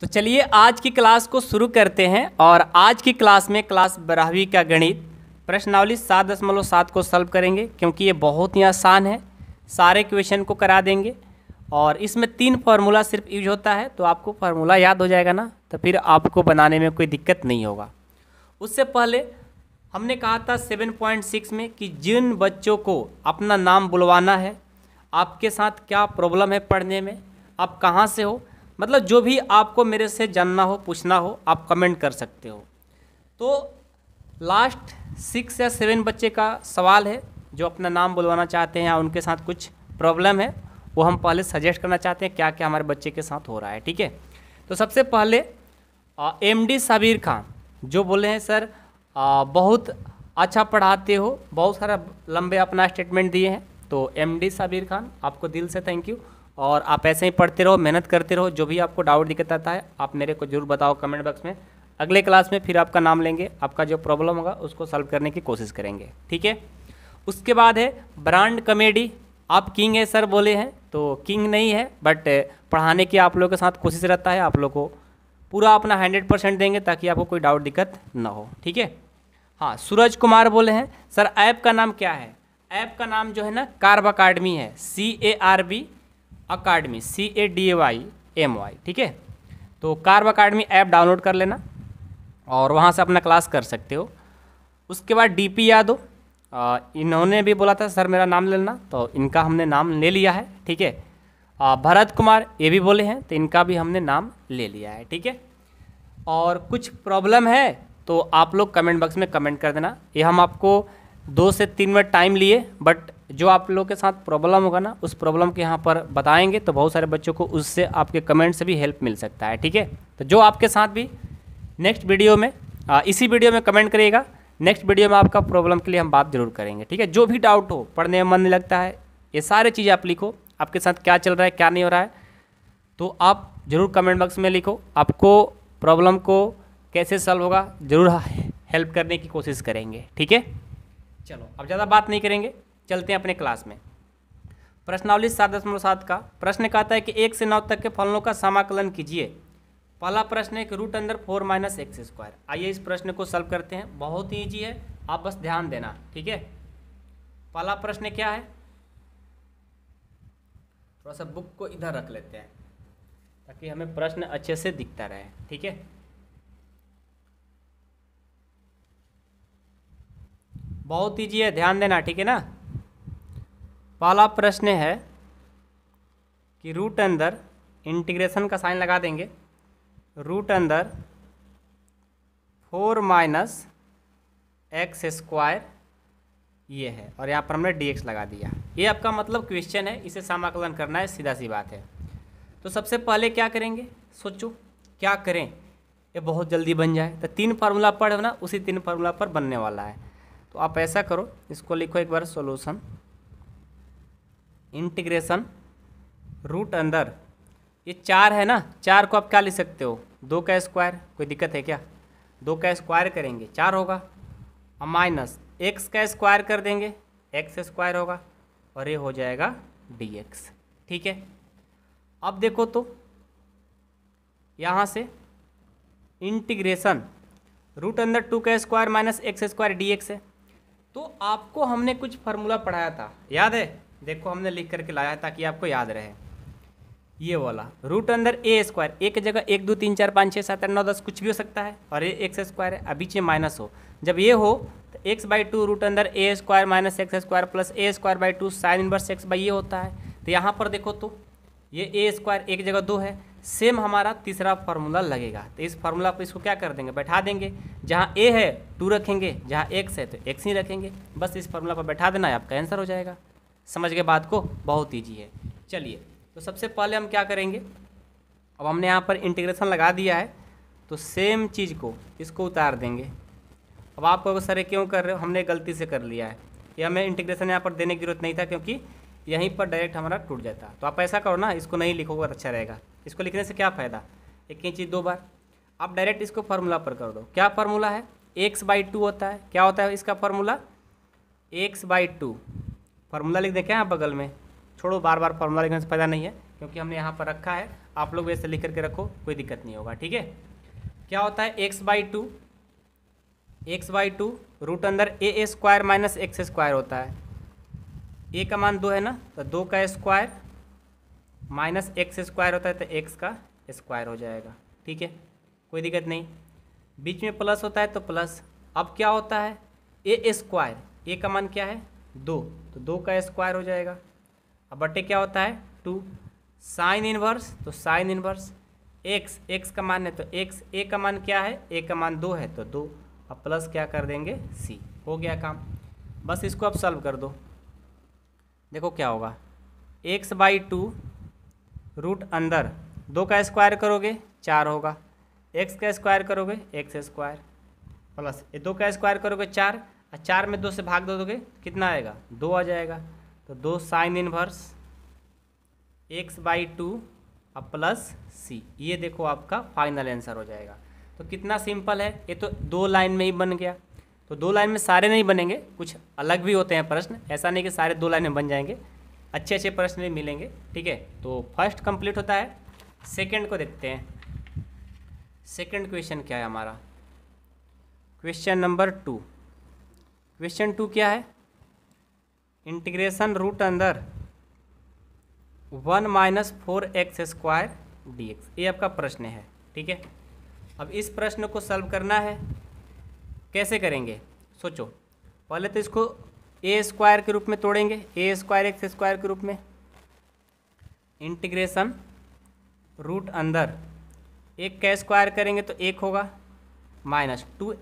तो चलिए आज की क्लास को शुरू करते हैं और आज की क्लास में क्लास बारहवीं का गणित प्रश्नावली सात दशमलव सात को सॉल्व करेंगे क्योंकि ये बहुत ही आसान है सारे क्वेश्चन को करा देंगे और इसमें तीन फार्मूला सिर्फ यूज होता है तो आपको फार्मूला याद हो जाएगा ना तो फिर आपको बनाने में कोई दिक्कत नहीं होगा उससे पहले हमने कहा था सेवन पॉइंट सिक्स में कि जिन बच्चों को अपना नाम बुलवाना है आपके साथ क्या प्रॉब्लम है पढ़ने में आप कहाँ से हो मतलब जो भी आपको मेरे से जानना हो पूछना हो आप कमेंट कर सकते हो तो लास्ट सिक्स या सेवन बच्चे का सवाल है जो अपना नाम बुलवाना चाहते हैं या उनके साथ कुछ प्रॉब्लम है वो हम पहले सजेस्ट करना चाहते हैं क्या क्या हमारे बच्चे के साथ हो रहा है ठीक है तो सबसे पहले एम डी साबिर खान जो बोले हैं सर आ, बहुत अच्छा पढ़ाते हो बहुत सारा लंबे अपना स्टेटमेंट दिए हैं तो एम डी साबिर खान आपको दिल से थैंक यू और आप ऐसे ही पढ़ते रहो मेहनत करते रहो जो भी आपको डाउट दिक्कत आता है आप मेरे को जरूर बताओ कमेंट बॉक्स में अगले क्लास में फिर आपका नाम लेंगे आपका जो प्रॉब्लम होगा उसको सॉल्व करने की कोशिश करेंगे ठीक है उसके बाद है ब्रांड कमेडी आप किंग है सर बोले हैं तो किंग नहीं है बट पढ़ाने की आप लोगों के साथ कोशिश रहता है आप लोग को पूरा अपना हंड्रेड परसेंट देंगे ताकि आपको कोई डाउट दिक्कत ना हो ठीक है हाँ सूरज कुमार बोले हैं सर ऐप का नाम क्या है ऐप का नाम जो है ना कार्ब अकाडमी है C A R B academy C A D Y M Y ठीक है तो कार्व अकाडमी ऐप डाउनलोड कर लेना और वहाँ से अपना क्लास कर सकते हो उसके बाद डी पी यादव इन्होंने भी बोला था सर मेरा नाम ले लेना तो इनका हमने नाम ले लिया है ठीक है भरत कुमार ये भी बोले हैं तो इनका भी हमने नाम ले लिया है ठीक है और कुछ प्रॉब्लम है तो आप लोग कमेंट बॉक्स में कमेंट कर देना ये हम आपको दो से तीन मिनट टाइम लिए बट जो आप लोगों के साथ प्रॉब्लम होगा ना उस प्रॉब्लम के यहाँ पर बताएंगे तो बहुत सारे बच्चों को उससे आपके कमेंट से भी हेल्प मिल सकता है ठीक है तो जो आपके साथ भी नेक्स्ट वीडियो में आ, इसी वीडियो में कमेंट करिएगा नेक्स्ट वीडियो में आपका प्रॉब्लम के लिए हम बात जरूर करेंगे ठीक है जो भी डाउट हो पढ़ने में मन नहीं लगता है ये सारे चीज़ें आप लिखो आपके साथ क्या चल रहा है क्या नहीं हो रहा है तो आप ज़रूर कमेंट बॉक्स में लिखो आपको प्रॉब्लम को कैसे सॉल्व होगा ज़रूर हेल्प करने की कोशिश करेंगे ठीक है चलो अब ज़्यादा बात नहीं करेंगे चलते हैं अपने क्लास में प्रश्नावली सात दशमलव सात का प्रश्न कहता है कि एक से नौ तक के फलनों का समाकलन कीजिए पहला प्रश्न है कि रूट अंदर फोर माइनस एक्स स्क्वायर आइए इस प्रश्न को सॉल्व करते हैं बहुत ही ईजी है आप बस ध्यान देना ठीक है पहला प्रश्न क्या है थोड़ा सा बुक को इधर रख लेते हैं ताकि हमें प्रश्न अच्छे से दिखता रहे ठीक है बहुत ईजी है ध्यान देना ठीक है ना पहला प्रश्न है कि रूट अंदर इंटीग्रेशन का साइन लगा देंगे रूट अंदर फोर माइनस एक्स स्क्वायर ये है और यहाँ पर हमने डी एक्स लगा दिया ये आपका मतलब क्वेश्चन है इसे समाकलन करना है सीधा सी बात है तो सबसे पहले क्या करेंगे सोचो क्या करें ये बहुत जल्दी बन जाए तो तीन फार्मूला पढ़ ना उसी तीन फार्मूला पर बनने वाला है तो आप ऐसा करो इसको लिखो एक बार सोल्यूशन इंटीग्रेशन रूट अंदर ये चार है ना चार को आप क्या ले सकते हो दो का स्क्वायर कोई दिक्कत है क्या दो का स्क्वायर करेंगे चार होगा और माइनस एक्स का स्क्वायर कर देंगे एक्स स्क्वायर होगा और ये हो जाएगा डी एक्स ठीक है अब देखो तो यहाँ से इंटीग्रेशन रूट अंदर टू का square minus x square D x है तो आपको हमने कुछ फार्मूला पढ़ाया था याद है देखो हमने लिख करके लाया है ताकि आपको याद रहे ये वाला रूट अंदर ए स्क्वायर एक जगह एक दो तीन चार पाँच छः सात आठ नौ दस कुछ भी हो सकता है और ये एक्स स्क्वायर है अभी ये माइनस हो जब ये हो तो एक्स बाई टू रूट अंदर ए square minus x square plus A square by two sine inverse x by ये होता है तो यहाँ पर देखो तो ये ए स्क्वायर एक जगह दो है सेम हमारा तीसरा फार्मूला लगेगा तो इस फार्मूला पर इसको क्या कर देंगे बैठा देंगे जहाँ ए है टू रखेंगे जहाँ एक्स है तो एक्स ही रखेंगे बस इस फार्मूला पर बैठा देना है आपका आंसर हो जाएगा समझ गए बात को बहुत ईजी है चलिए तो सबसे पहले हम क्या करेंगे अब हमने यहाँ पर इंटीग्रेशन लगा दिया है तो सेम चीज़ को इसको उतार देंगे अब आप कहोगे सर क्यों कर रहे हो हमने गलती से कर लिया है कि हमें इंटीग्रेशन यहाँ पर देने की जरूरत नहीं था क्योंकि यहीं पर डायरेक्ट हमारा टूट जाता तो आप ऐसा करो ना इसको नहीं लिखोगे तो अच्छा रहेगा इसको लिखने से क्या फ़ायदा एक ही चीज़ दो बार आप डायरेक्ट इसको फार्मूला पर कर दो क्या फार्मूला है एक्स बाई टू होता है क्या होता है इसका formula X by two formula लिख दें आप यहाँ बगल में छोड़ो बार बार फार्मूला लिखने से फ़ायदा नहीं है क्योंकि हमने यहाँ पर रखा है आप लोग वैसे लिख करके रखो कोई दिक्कत नहीं होगा ठीक है क्या होता है X by two X by two root अंदर A A square minus x square होता है ए का मान दो है ना तो दो का स्क्वायर माइनस एक्स स्क्वायर होता है तो एक्स का स्क्वायर हो जाएगा ठीक है कोई दिक्कत नहीं बीच में प्लस होता है तो प्लस अब क्या होता है ए स्क्वायर ए का मान क्या है दो तो दो का स्क्वायर हो जाएगा अब बटे क्या होता है टू साइन इनवर्स तो साइन इनवर्स एक्स एक्स का मान है तो एक्स ए का मान क्या है ए का मान दो है तो दो अब प्लस क्या कर देंगे सी हो गया काम बस इसको अब सॉल्व कर दो देखो क्या होगा एक्स बाई टू रूट अंदर दो का स्क्वायर करोगे चार होगा एक्स का स्क्वायर करोगे एक्स स्क्वायर प्लस दो का स्क्वायर करोगे चार चार में दो से भाग दो दोगे कितना आएगा दो आ जाएगा तो दो sine inverse x by two और प्लस सी ये देखो आपका फाइनल आंसर हो जाएगा तो कितना सिंपल है ये तो दो लाइन में ही बन गया तो दो लाइन में सारे नहीं बनेंगे कुछ अलग भी होते हैं प्रश्न ऐसा नहीं कि सारे दो लाइन में बन जाएंगे अच्छे अच्छे प्रश्न भी मिलेंगे ठीक है तो फर्स्ट कंप्लीट होता है सेकेंड को देखते हैं सेकेंड क्वेश्चन क्या है हमारा question number two question two क्या है इंटीग्रेशन रूट अंदर one minus four X square D x ये आपका प्रश्न है ठीक है अब इस प्रश्न को सॉल्व करना है कैसे करेंगे सोचो पहले तो इसको ए स्क्वायर के रूप में तोड़ेंगे ए स्क्वायर एक्स स्क्वायर के रूप में इंटीग्रेशन रूट अंदर एक का स्क्वायर करेंगे तो एक होगा minus two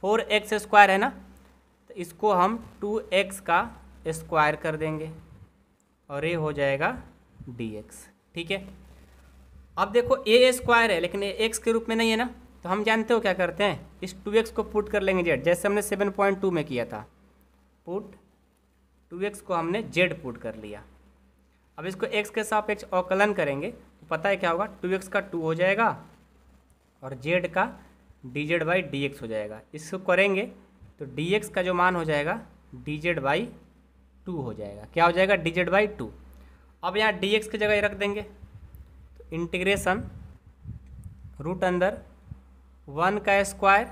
four X square है ना इसको हम टू एक्स का स्क्वायर कर देंगे और ये हो जाएगा डी एक्स ठीक है अब देखो ए स्क्वायर है लेकिन ए एक्स के रूप में नहीं है ना तो हम जानते हो क्या करते हैं इस टू एक्स को पुट कर लेंगे जेड जैसे हमने सेवन पॉइंट टू में किया था पुट टू एक्स को हमने जेड पुट कर लिया अब इसको एक्स के सापेक्ष अवकलन करेंगे तो पता है क्या होगा टू एक्स का टू हो जाएगा और जेड का D Z by D x हो जाएगा इसको करेंगे तो डी एक्स का जो मान हो जाएगा डी जेड बाई टू हो जाएगा क्या हो जाएगा डी जेड बाई टू अब यहाँ डी एक्स की जगह रख देंगे तो इंटीग्रेशन रूट अंदर वन का स्क्वायर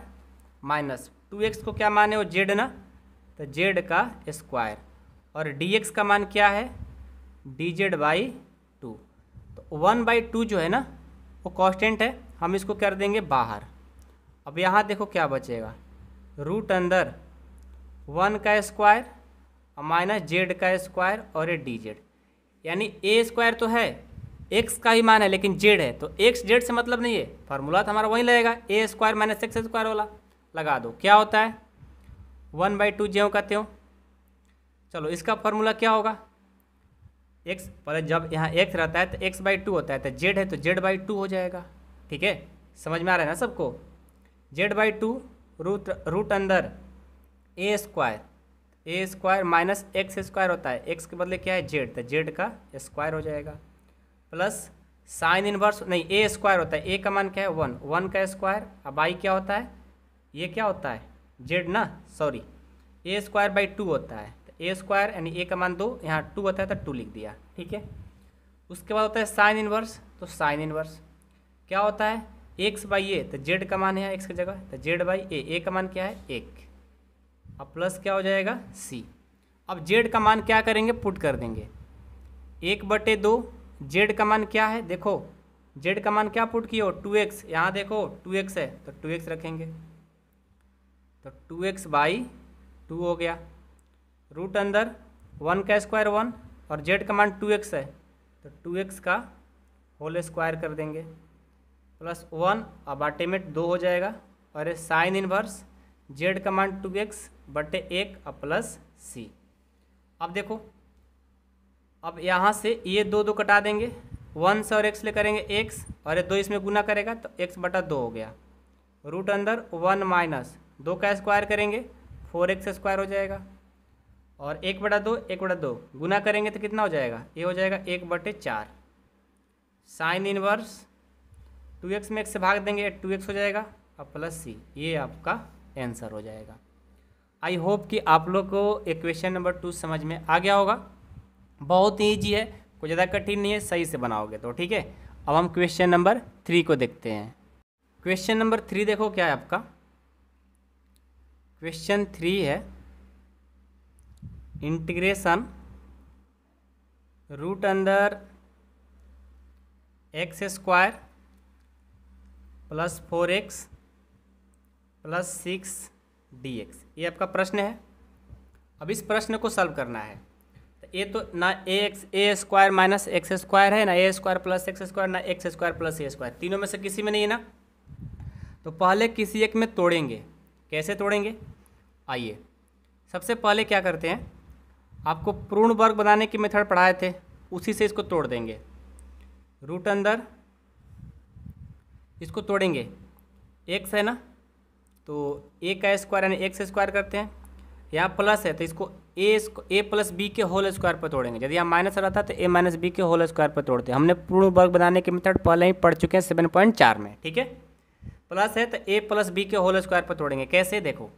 माइनस टू एक्स को क्या माने हो जेड ना तो जेड का स्क्वायर और डी एक्स का मान क्या है डी जेड बाई टू तो वन बाई टू जो है ना वो कॉन्स्टेंट है हम इसको कर देंगे बाहर अब यहाँ देखो क्या बचेगा रूट अंदर वन का स्क्वायर माइनस जेड का स्क्वायर और ए डी जेड यानी ए स्क्वायर तो है एक्स का ही मान है लेकिन जेड है तो एक्स जेड से मतलब नहीं है फार्मूला तो हमारा वहीं लगेगा A square minus x square वाला लगा दो क्या होता है वन बाई टू ज्यों का त्यों चलो इसका फार्मूला क्या होगा एक्स पहले जब यहाँ एक्स रहता है तो एक्स बाई टू होता है तो जेड है तो जेड बाई टू हो जाएगा ठीक है समझ में आ रहा है ना सबको Z by two root root अंदर ए square A square minus x square होता है एक्स के बदले क्या है जेड तो जेड का स्क्वायर हो जाएगा प्लस साइन इनवर्स नहीं ए स्क्वायर होता है ए का मान क्या है वन वन का स्क्वायर अब आई क्या होता है ये क्या होता है जेड ना sorry A square by two होता है तो ए स्क्वायर यानी ए का मान दो यहाँ टू होता है तो टू लिख दिया ठीक है उसके बाद होता है साइन इनवर्स तो साइन इनवर्स क्या होता है एक्स बाई ए तो जेड का मान है एक्स की जगह तो जेड बाई ए ए का मान क्या है एक अब प्लस क्या हो जाएगा सी अब जेड का मान क्या करेंगे पुट कर देंगे एक बटे दो जेड का मान क्या है देखो जेड का मान क्या पुट किया हो टू एक्स यहाँ देखो टू एक्स है तो टू एक्स रखेंगे तो टू एक्स बाई टू हो गया रूट अंदर वन का स्क्वायर वन और जेड का मान टू एक्स है तो टू एक्स का होल स्क्वायर कर देंगे प्लस वन और बाटे में दो हो जाएगा और ये sine inverse Z command two X बटे एक और प्लस सी अब देखो अब यहाँ से ये दो दो कटा देंगे वन से और एक्स ले करेंगे एक्स और ये दो इसमें गुना करेगा तो एक्स बटा दो हो गया रूट अंदर वन माइनस दो का स्क्वायर करेंगे फोर एक्स स्क्वायर हो जाएगा और एक बटा दो एक बटा दो गुना करेंगे तो कितना हो जाएगा ये हो जाएगा एक बटे चार साइन इनवर्स टू एक्स में एक्स से भाग देंगे टू एक्स हो जाएगा और प्लस सी ये आपका आंसर हो जाएगा आई होप कि आप लोग को इक्वेशन नंबर टू समझ में आ गया होगा बहुत ही ईजी है कोई ज़्यादा कठिन नहीं है सही से बनाओगे तो ठीक है अब हम क्वेश्चन नंबर थ्री को देखते हैं क्वेश्चन नंबर थ्री देखो क्या है आपका क्वेश्चन थ्री है इंटीग्रेशन रूट अंदर x square plus four x plus six D x ये आपका प्रश्न है अब इस प्रश्न को सॉल्व करना है तो ये तो ना A X A square minus x square है ना A square plus x square ना एक्स स्क्वायर प्लस ए स्क्वायर तीनों में से किसी में नहीं है ना तो पहले किसी एक में तोड़ेंगे कैसे तोड़ेंगे आइए सबसे पहले क्या करते हैं आपको पूर्ण वर्ग बनाने के मेथड पढ़ाए थे उसी से इसको तोड़ देंगे रूट अंदर इसको तोड़ेंगे एक्स है ना तो ए का स्क्वायर यानी एक्स स्क्वायर करते हैं यहाँ प्लस है तो इसको ए ए प्लस बी के होल स्क्वायर पर तोड़ेंगे यदि यहाँ माइनस रहा था तो ए माइनस बी के होल स्क्वायर पर तोड़ते हैं हमने पूर्ण वर्ग बनाने के मेथड पहले ही पढ़ चुके हैं सेवन पॉइंट चार में ठीक है प्लस है तो ए प्लस बी के होल स्क्वायर पर तोड़ेंगे कैसे देखो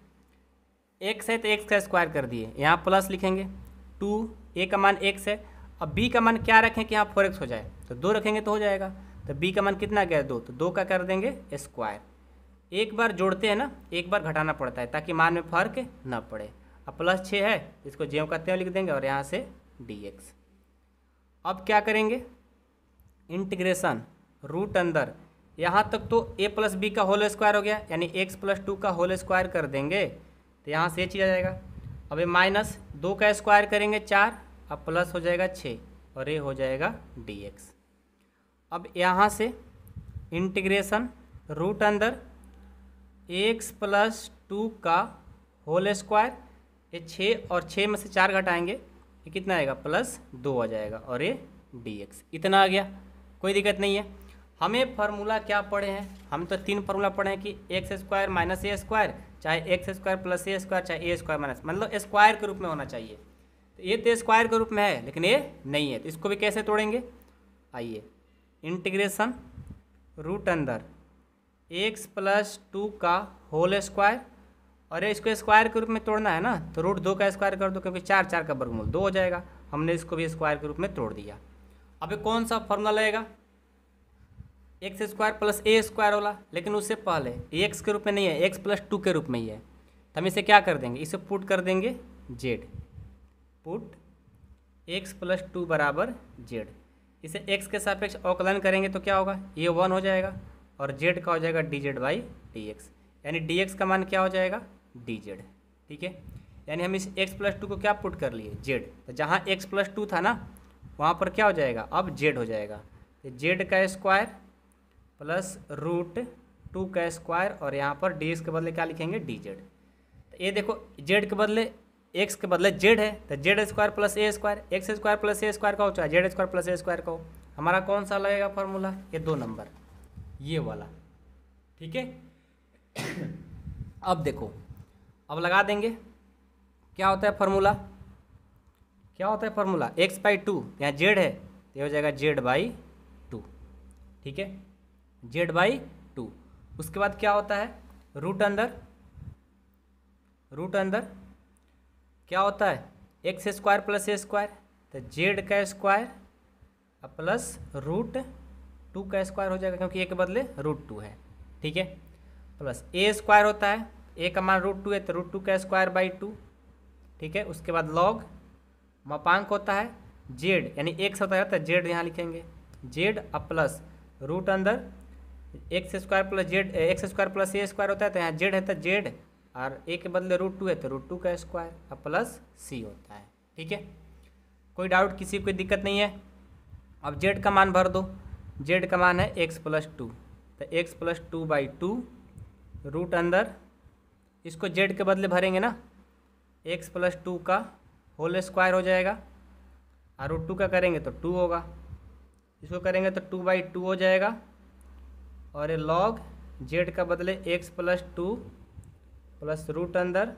एक्स है तो एक्स का स्क्वायर कर दिए यहाँ प्लस लिखेंगे टू ए का मान एक्स है अब बी का मान क्या रखें कि यहाँ फोर एक्स हो जाए तो दो रखेंगे तो हो जाएगा तो बी का मान कितना गया दो तो दो का कर देंगे स्क्वायर एक बार जोड़ते हैं ना एक बार घटाना पड़ता है ताकि मान में फर्क ना पड़े अब प्लस छः है इसको ज्यों का त्यों लिख देंगे और यहाँ से डी एक्स अब क्या करेंगे इंटीग्रेशन रूट अंदर यहाँ तक तो ए प्लस बी का होल स्क्वायर हो गया यानी एक्स प्लस टू का होल स्क्वायर कर देंगे तो यहाँ से चीज आ जाएगा अब ये माइनस दो का स्क्वायर करेंगे चार अब प्लस हो जाएगा छः और ए हो जाएगा डी एक्स अब यहाँ से इंटीग्रेशन रूट अंदर एक्स प्लस टू का होल स्क्वायर ये छः और छः में से चार घटाएंगे ये कितना आएगा प्लस दो आ जाएगा और ये डी एक्स इतना आ गया कोई दिक्कत नहीं है हमें फार्मूला क्या पढ़े हैं हम तो तीन फार्मूला पढ़े हैं कि एक्स स्क्वायर माइनस ए स्क्वायर चाहे एक्स स्क्वायर प्लस ए स्क्वायर चाहे ए स्क्वायर माइनस मतलब स्क्वायर के रूप में होना चाहिए तो ये तो स्क्वायर के रूप में है लेकिन ये नहीं है तो इसको भी कैसे तोड़ेंगे आइए इंटीग्रेशन रूट अंदर एक्स प्लस टू का होल स्क्वायर और इसको स्क्वायर के रूप में तोड़ना है ना तो रूट दो का स्क्वायर कर दो क्योंकि चार चार का वर्गमूल दो हो जाएगा हमने इसको भी स्क्वायर के रूप में तोड़ दिया अब कौन सा फॉर्मूला लगेगा एक्स स्क्वायर प्लस ए स्क्वायर वाला लेकिन उससे पहले एक्स के रूप में नहीं है एक्स प्लस टू के रूप में ही है तो हम इसे क्या कर देंगे इसे पुट कर देंगे Z put x plus two बराबर जेड इसे एक्स के सापेक्ष अवकलन करेंगे तो क्या होगा ये वन हो जाएगा और जेड का हो जाएगा D Z by D X यानी डी एक्स का मान क्या हो जाएगा डी जेड ठीक है यानी हम इस x प्लस टू को क्या पुट कर लिए जेड तो जहाँ x प्लस टू था ना वहाँ पर क्या हो जाएगा अब जेड हो जाएगा तो जेड का स्क्वायर प्लस रूट टू का स्क्वायर और यहाँ पर डी एक्स के बदले क्या लिखेंगे डी जेड तो ये देखो जेड के बदले एक्स के बदले जेड है तो जेड स्क्वायर प्लस ए स्क्वायर एक्स स्क्वायर प्लस ए स्क्वायर का हो चाहे जेड स्क्वायर प्लस ए स्क्वायर का हो हमारा कौन सा लगेगा फॉर्मूला ये दो नंबर ये वाला ठीक है अब देखो अब लगा देंगे क्या होता है फॉर्मूला क्या होता है फार्मूला एक्स बाई टू यहाँ जेड है तो हो जाएगा जेड बाई टू ठीक है जेड बाई टू उसके बाद क्या होता है रूट अंदर रूट अंदर क्या होता है एक्स स्क्वायर प्लस ए स्क्वायर तो जेड का स्क्वायर प्लस रूट टू का स्क्वायर हो जाएगा क्योंकि ए के बदले रूट टू है ठीक है प्लस ए स्क्वायर होता है ए का मान रूट टू है तो रूट टू का स्क्वायर बाई टू ठीक है उसके बाद लॉग मपांक होता है जेड यानी एक्स होता है तो जेड यहाँ लिखेंगे जेड प्लस रूट अंदर x square plus z x square plus ए स्क्वायर होता है तो यहाँ जेड है तो जेड और ए के बदले रूट टू है तो रूट टू का स्क्वायर और प्लस सी होता है ठीक है कोई डाउट किसी कोई दिक्कत नहीं है अब जेड का मान भर दो जेड का मान है एक्स प्लस टू तो x plus two by two root अंदर इसको जेड के बदले भरेंगे ना एक्स प्लस टू का होल स्क्वायर हो जाएगा और रूट टू का करेंगे तो टू होगा इसको करेंगे तो टू बाई टू हो जाएगा और ये लॉग जेड का बदले x plus two plus root अंदर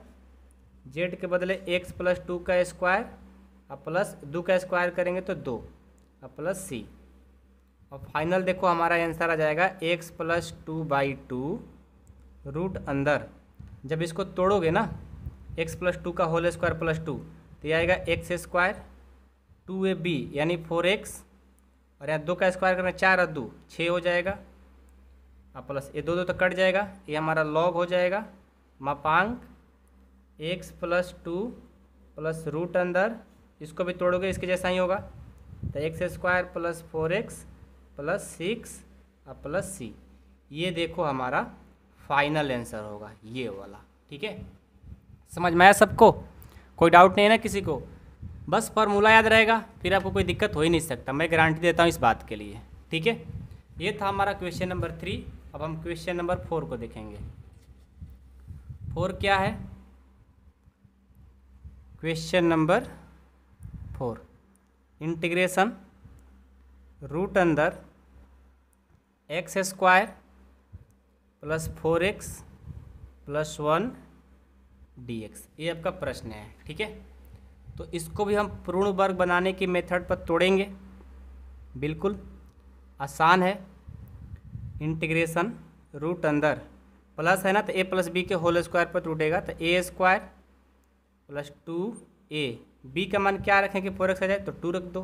जेड के बदले एक्स प्लस टू का स्क्वायर और प्लस दो का स्क्वायर करेंगे तो दो और प्लस सी और फाइनल देखो हमारा आंसर आ जाएगा x plus two by two root अंदर जब इसको तोड़ोगे ना एक्स प्लस टू का होल स्क्वायर प्लस टू तो ये आएगा x square two a b यानी फोर एक्स और यहाँ दो का स्क्वायर करना चार और दो छः हो जाएगा और प्लस ये दो दो तो कट जाएगा ये हमारा लॉग हो जाएगा मापांक x plus two plus root अंदर इसको भी तोड़ोगे इसके जैसा ही होगा तो x square plus four x plus six और प्लस सी ये देखो हमारा फाइनल आंसर होगा ये वाला ठीक है समझ में आया सबको कोई डाउट नहीं है ना किसी को बस फार्मूला याद रहेगा फिर आपको कोई दिक्कत हो ही नहीं सकता मैं गारंटी देता हूँ इस बात के लिए ठीक है ये था हमारा क्वेश्चन नंबर थ्री अब हम क्वेश्चन नंबर फोर को देखेंगे फोर क्या है question number four integration root अंदर x square plus four x plus one d x ये आपका प्रश्न है ठीक है तो इसको भी हम पूर्ण वर्ग बनाने की मेथड पर तोड़ेंगे बिल्कुल आसान है इंटीग्रेशन रूट अंदर प्लस है ना तो ए प्लस बी के होल स्क्वायर पर टूटेगा तो a square plus two a b का मान क्या रखें कि फोर एक्स आ जाए तो टू रख दो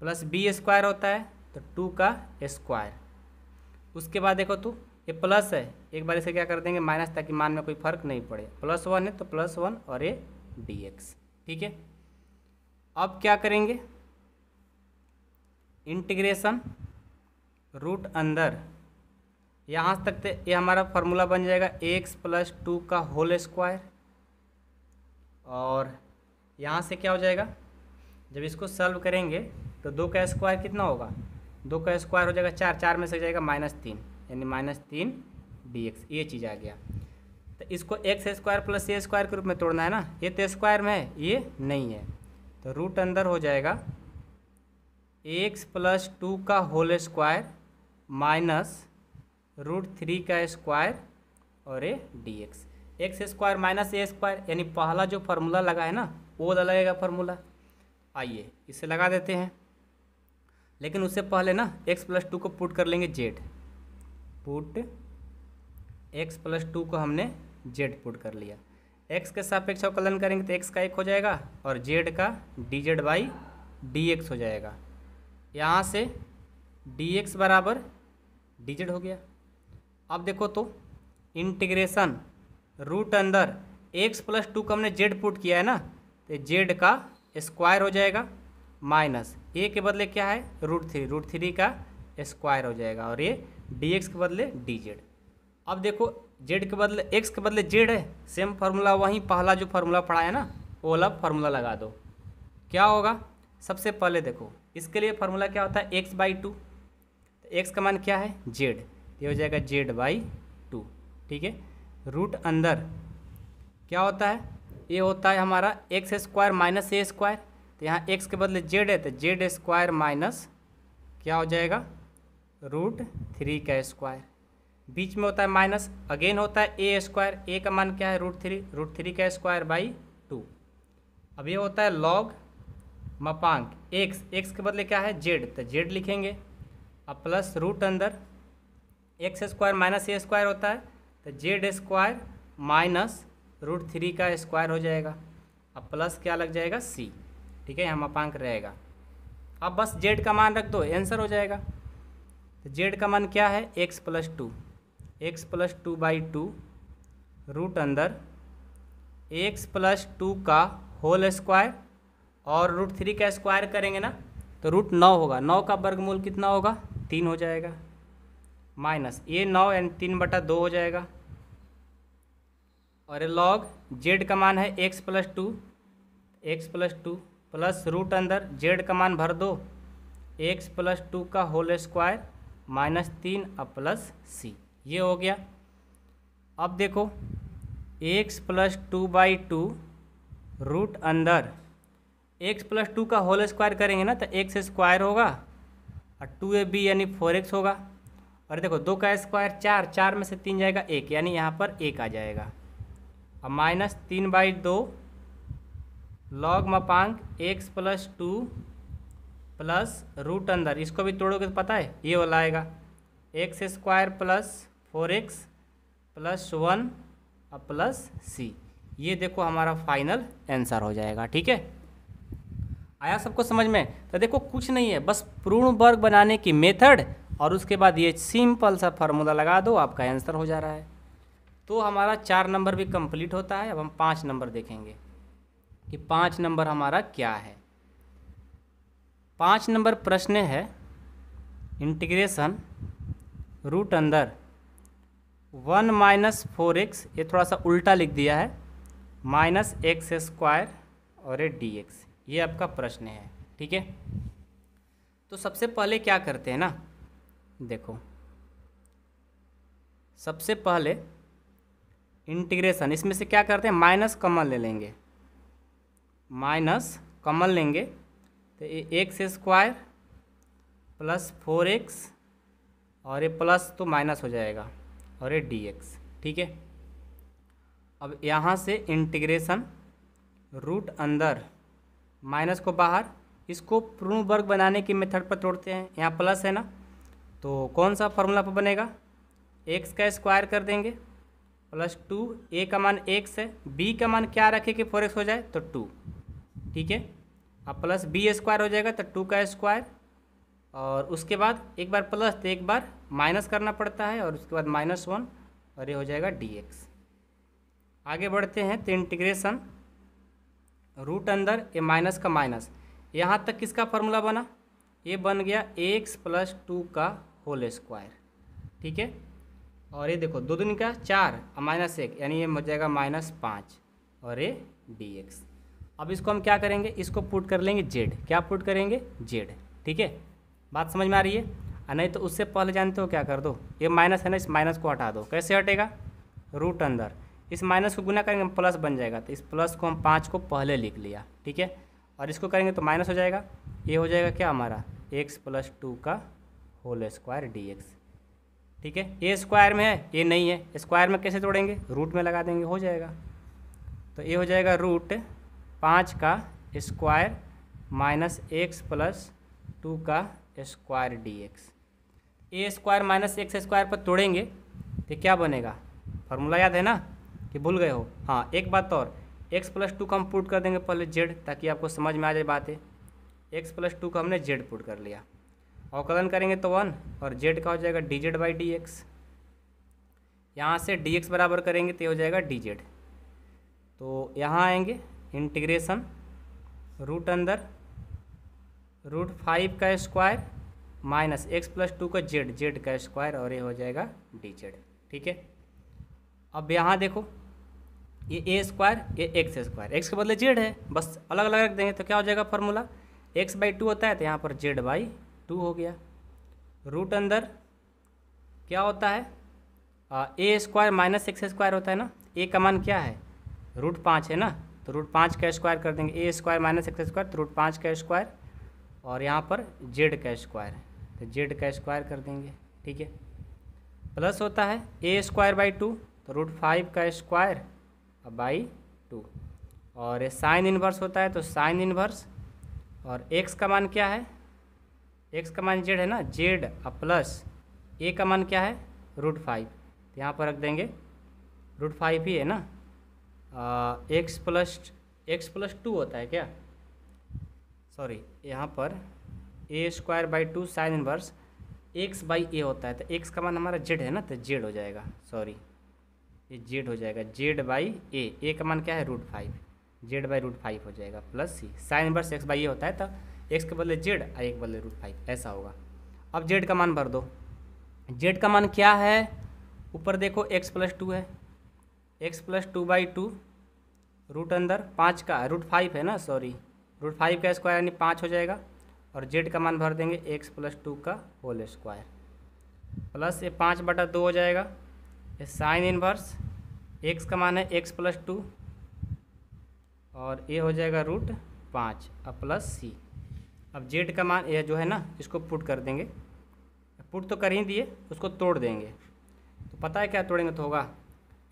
प्लस बी स्क्वायर होता है तो टू का स्क्वायर उसके बाद देखो तू ये प्लस है एक बार इसे क्या कर देंगे माइनस ताकि मान में कोई फर्क नहीं पड़े प्लस वन है तो प्लस वन और ए डी एक्स ठीक है अब क्या करेंगे इंटीग्रेशन रूट अंदर यहाँ तक तो ये हमारा फार्मूला बन जाएगा एक्स प्लस टू का होल स्क्वायर और यहाँ से क्या हो जाएगा जब इसको सॉल्व करेंगे तो दो का स्क्वायर कितना होगा दो का स्क्वायर हो जाएगा चार चार में से जाएगा माइनस तीन यानी माइनस तीन डी एक्स ये चीज़ आ गया तो इसको एक्स स्क्वायर प्लस ए स्क्वायर के रूप में तोड़ना है ना ये तो स्क्वायर में है ये नहीं है तो रूट अंदर हो जाएगा एक्स प्लस टू का whole square minus root three का स्क्वायर और ए d x x square minus ए स्क्वायर यानी पहला जो फार्मूला लगा है ना वो लगेगा फार्मूला आइए इसे लगा देते हैं लेकिन उससे पहले ना एक्स प्लस टू को पुट कर लेंगे z put x plus two को हमने जेड पुट कर लिया एक्स के सापेक्ष अवकलन करेंगे तो एक्स का एक हो जाएगा और जेड का D Z by D x हो जाएगा यहाँ से डी एक्स बराबर डी जेड हो गया अब देखो तो इंटीग्रेशन रूट अंदर एक्स प्लस टू का हमने जेड पुट किया है ना तो जेड का स्क्वायर हो जाएगा माइनस ए के बदले क्या है रूट थ्री रूट थ्री का स्क्वायर हो जाएगा और ये डी एक्स के बदले डी जेड अब देखो जेड के बदले एक्स के बदले जेड है सेम फार्मूला वहीं पहला जो फार्मूला पढ़ा है ना वो वाला फार्मूला लगा दो क्या होगा सबसे पहले देखो इसके लिए फार्मूला क्या होता है एक्स बाई टू एक्स का मान क्या है जेड ये हो जाएगा जेड बाई टू ठीक है रूट अंदर क्या होता है ये होता है हमारा एक्स स्क्वायर माइनस ए स्क्वायर तो यहाँ एक्स के बदले जेड है तो जेड स्क्वायर माइनस क्या हो जाएगा रूट थ्री का स्क्वायर बीच में होता है माइनस अगेन होता है ए स्क्वायर ए का मान क्या है रूट थ्री रूट थ्री का स्क्वायर बाई टू अब ये होता है लॉग मपांक एक्स एक्स के बदले क्या है जेड तो जेड लिखेंगे अब प्लस रूट अंदर एक्स स्क्वायर माइनस ए स्क्वायर होता है तो Z square minus root three का स्क्वायर हो जाएगा अब प्लस क्या लग जाएगा सी ठीक है हम अपांक रहेगा अब बस जेड का मान रख दो आंसर हो जाएगा तो जेड का मान क्या है x plus two x plus two by two root अंदर एक्स प्लस टू का होल स्क्वायर और रूट थ्री का स्क्वायर करेंगे ना तो रूट नौ होगा नौ का वर्गमूल कितना होगा तीन हो जाएगा माइनस ये नौ यानी तीन बटा दो हो जाएगा और ये लॉग जेड का मान है x plus two x plus two plus root अंदर जेड का मान भर दो एक्स प्लस टू का होल स्क्वायर माइनस तीन और प्लस सी ये हो गया अब देखो x plus two by two root अंदर एक्स प्लस टू का होल स्क्वायर करेंगे ना तो एक्स स्क्वायर होगा और टू ए बी यानी फोर एक्स होगा और देखो दो का स्क्वायर चार चार में से तीन जाएगा एक यानी यहाँ पर एक आ जाएगा और माइनस तीन बाई दो लॉग मपांक x plus two plus root अंदर इसको भी तोड़ोगे तो पता है ये वाला आएगा x square plus four x plus one और प्लस सी ये देखो हमारा फाइनल आंसर हो जाएगा ठीक है आया सबको समझ में तो देखो कुछ नहीं है बस पूर्ण वर्ग बनाने की मेथड और उसके बाद ये सिंपल सा फार्मूला लगा दो आपका आंसर हो जा रहा है तो हमारा चार नंबर भी कंप्लीट होता है अब हम पाँच नंबर देखेंगे कि पाँच नंबर हमारा क्या है पाँच नंबर प्रश्न है इंटीग्रेशन रूट अंदर वन माइनस फोर एक्स ये थोड़ा सा उल्टा लिख दिया है माइनस एक्स स्क्वायर और ए डी एक्स ये आपका प्रश्न है ठीक है तो सबसे पहले क्या करते हैं ना देखो सबसे पहले इंटीग्रेशन इसमें से क्या करते हैं माइनस कमल ले लेंगे माइनस कमल लेंगे तो ये x square plus four x और ये प्लस तो माइनस हो जाएगा और ये डी एक्स ठीक है अब यहाँ से इंटीग्रेशन रूट अंदर माइनस को बाहर इसको पूर्ण वर्ग बनाने के मेथड पर तोड़ते हैं यहाँ प्लस है ना तो कौन सा फार्मूला पर बनेगा एक्स का स्क्वायर कर देंगे प्लस टू ए का मान एक्स है बी का मान क्या रखे कि फोर एक्स हो जाए तो टू ठीक है अब प्लस बी स्क्वायर हो जाएगा तो टू का स्क्वायर और उसके बाद एक बार प्लस तो एक बार माइनस करना पड़ता है और उसके बाद माइनस वन और ये हो जाएगा डी एक्स आगे बढ़ते हैं तो इंटीग्रेशन रूट अंदर ए माइनस का माइनस यहाँ तक किसका फार्मूला बना ये बन गया एक्स प्लस टू का होल स्क्वायर ठीक है और ये देखो दो दिन का चार माइनस एक यानी ये हो जाएगा माइनस पाँच और ये डी एक्स अब इसको हम क्या करेंगे इसको पुट कर लेंगे जेड क्या पुट करेंगे जेड ठीक है बात समझ में आ रही है और नहीं तो उससे पहले जानते हो क्या कर दो ये माइनस है ना इस माइनस को हटा दो कैसे हटेगा रूट अंदर इस माइनस को गुना करेंगे प्लस बन जाएगा तो इस प्लस को हम पाँच को पहले लिख लिया ठीक है और इसको करेंगे तो माइनस हो जाएगा ये हो जाएगा क्या हमारा एक्स प्लस टू का होल स्क्वायर डी एक्स ठीक है ए स्क्वायर में है ये नहीं है स्क्वायर में कैसे तोड़ेंगे रूट में लगा देंगे हो जाएगा तो ये हो जाएगा रूट पाँच का square minus x plus two का स्क्वायर डी एक्स ए स्क्वायर माइनस एक्स स्क्वायर पर तोड़ेंगे तो क्या बनेगा फार्मूला याद है ना कि भूल गए हो हाँ एक बात और एक्स प्लस टू का हम पुट कर देंगे पहले जेड ताकि आपको समझ में आ जाए बातें एक्स प्लस टू का हमने जेड पुट कर लिया अवकलन करेंगे तो वन और जेड का हो जाएगा D Z by D x यहाँ से डी एक्स बराबर करेंगे तो ये हो जाएगा डी जेड तो यहाँ आएंगे इंटीग्रेशन रूट अंदर रूट फाइव का square minus x plus two का जेड जेड का स्क्वायर और ये हो जाएगा डी जेड ठीक है अब यहाँ देखो ये ए स्क्वायर ये एक्स स्क्वायर एक्स के बदले जेड है बस अलग अलग रख देंगे तो क्या हो जाएगा फॉर्मूला एक्स बाई टू होता है तो यहाँ पर जेड बाई टू हो गया रूट अंदर क्या होता है a square minus x square होता है ना ए का मान क्या है रूट पाँच है ना तो रूट पाँच का स्क्वायर कर देंगे a square minus x square तो रूट पाँच का स्क्वायर और यहाँ पर जेड का स्क्वायर तो जेड का स्क्वायर कर देंगे ठीक है प्लस होता है ए स्क्वायर बाई टू तो रूट फाइव का स्क्वायर बाई टू और साइन इन्वर्स होता है तो साइन इन्वर्स और एक्स का मान क्या है एक्स का मान जेड है ना जेड प्लस ए का मान क्या है रूट फाइव तो यहाँ पर रख देंगे रूट फाइव ही है ना x plus x plus two होता है क्या सॉरी यहाँ पर a square by two sine inverse x by a होता है तो एक्स का मान हमारा जेड है ना तो जेड हो जाएगा सॉरी ये जेड हो जाएगा जेड बाई ए ए का मान क्या है root five z by root five हो जाएगा plus c sine inverse x by a होता है तो एक्स के बदले जेड आई के बदले रूट फाइव ऐसा होगा अब जेड का मान भर दो जेड का मान क्या है ऊपर देखो एक्स प्लस टू है x plus two by two root अंदर पाँच का रूट फाइव है ना सॉरी रूट फाइव का स्क्वायर यानी पाँच हो जाएगा और जेड का मान भर देंगे एक्स प्लस टू का होल स्क्वायर प्लस ये पाँच बटा दो हो जाएगा ये साइन इनवर्स एक्स का मान है एक्स प्लस टू और ये हो जाएगा रूट पाँच और प्लस सी अब जेड का मान यह जो है ना इसको पुट कर देंगे पुट तो कर ही दिए उसको तोड़ देंगे तो पता है क्या तोड़ेंगे तो होगा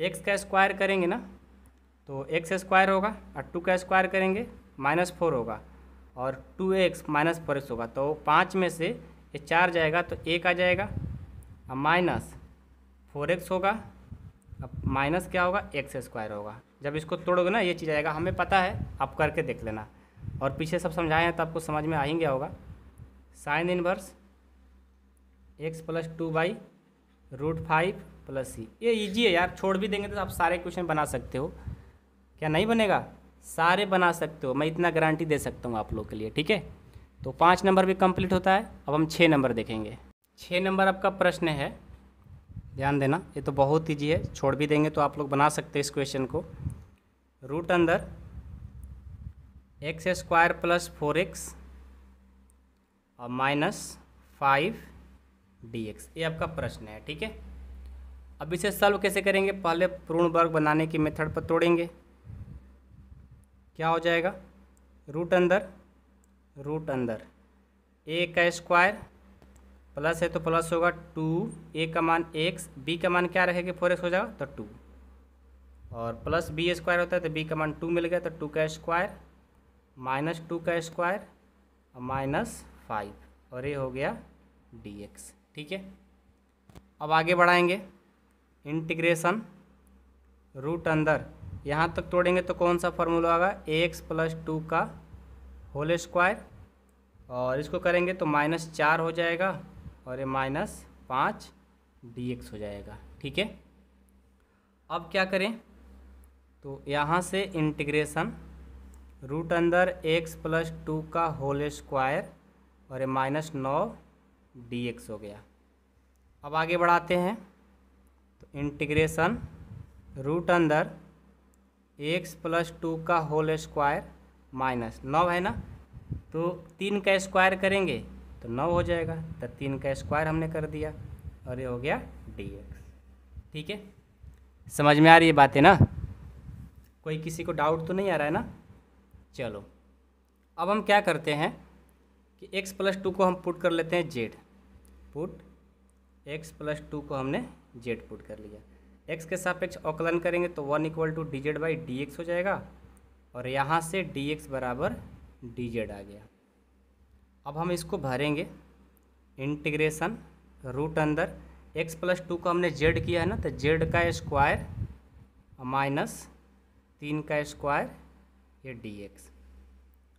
एक्स का स्क्वायर करेंगे ना तो एक्स स्क्वायर होगा और टू का स्क्वायर करेंगे माइनस फोर होगा और two x minus four x होगा तो पाँच में से ये चार जाएगा तो एक आ जाएगा अब माइनस फोर एक्स होगा अब माइनस क्या होगा एक्स स्क्वायर होगा जब इसको तोड़ोगे ना ये चीज़ आएगा हमें पता है आप करके देख लेना और पीछे सब समझाए हैं तो आपको समझ में आ ही गया होगा sine inverse x plus two by root five plus सी ये ईजी है यार छोड़ भी देंगे तो आप सारे क्वेश्चन बना सकते हो क्या नहीं बनेगा सारे बना सकते हो मैं इतना गारंटी दे सकता हूँ आप लोग के लिए ठीक है तो पाँच नंबर भी कंप्लीट होता है अब हम छः नंबर देखेंगे छः नंबर आपका प्रश्न है ध्यान देना ये तो बहुत ईजी है छोड़ भी देंगे तो आप लोग बना सकते हैं इस क्वेश्चन को रूट अंदर x square plus four x और माइनस फाइव डी एक्स ये आपका प्रश्न है ठीक है अब इसे सॉल्व कैसे करेंगे पहले पूर्ण वर्ग बनाने की मेथड पर तोड़ेंगे क्या हो जाएगा रूट अंदर रूट अंदर ए का स्क्वायर प्लस है तो प्लस होगा टू ए का मान एक्स बी का मान क्या रहेगा फोर एक्स हो जाएगा तो टू और प्लस बी स्क्वायर होता है तो बी का मान टू मिल गया तो टू का स्क्वायर माइनस टू का स्क्वायर माइनस फाइव और ये हो गया डी एक्स ठीक है अब आगे बढ़ाएंगे इंटीग्रेशन रूट अंदर यहाँ तक तोड़ेंगे तो कौन सा फॉर्मूला होगा ए एक्स प्लस टू का होल स्क्वायर और इसको करेंगे तो माइनस चार हो जाएगा और ये माइनस पाँच डी एक्स हो जाएगा ठीक है अब क्या करें तो यहाँ से इंटीग्रेशन रूट अंदर एक्स प्लस टू का होल स्क्वायर और ये माइनस नौ डी एक्स हो गया अब आगे बढ़ाते हैं तो इंटीग्रेशन रूट अंदर एक्स प्लस टू का होल स्क्वायर माइनस नौ है ना तो तीन का स्क्वायर करेंगे तो नौ हो जाएगा तो तीन का स्क्वायर हमने कर दिया और ये हो गया डी एक्स ठीक है समझ में आ रही है बातें ना कोई किसी को डाउट तो नहीं आ रहा है ना चलो अब हम क्या करते हैं कि x प्लस टू को हम पुट कर लेते हैं z put x plus two को हमने जेड पुट कर लिया x के सापेक्ष अवकलन करेंगे तो one equal to d Z by d हो जाएगा और यहाँ से डी एक्स बराबर डी जेड आ गया अब हम इसको भरेंगे इंटीग्रेशन रूट अंदर x प्लस टू को हमने जेड किया है ना तो जेड का स्क्वायर माइनस तीन का स्क्वायर ये डी एक्स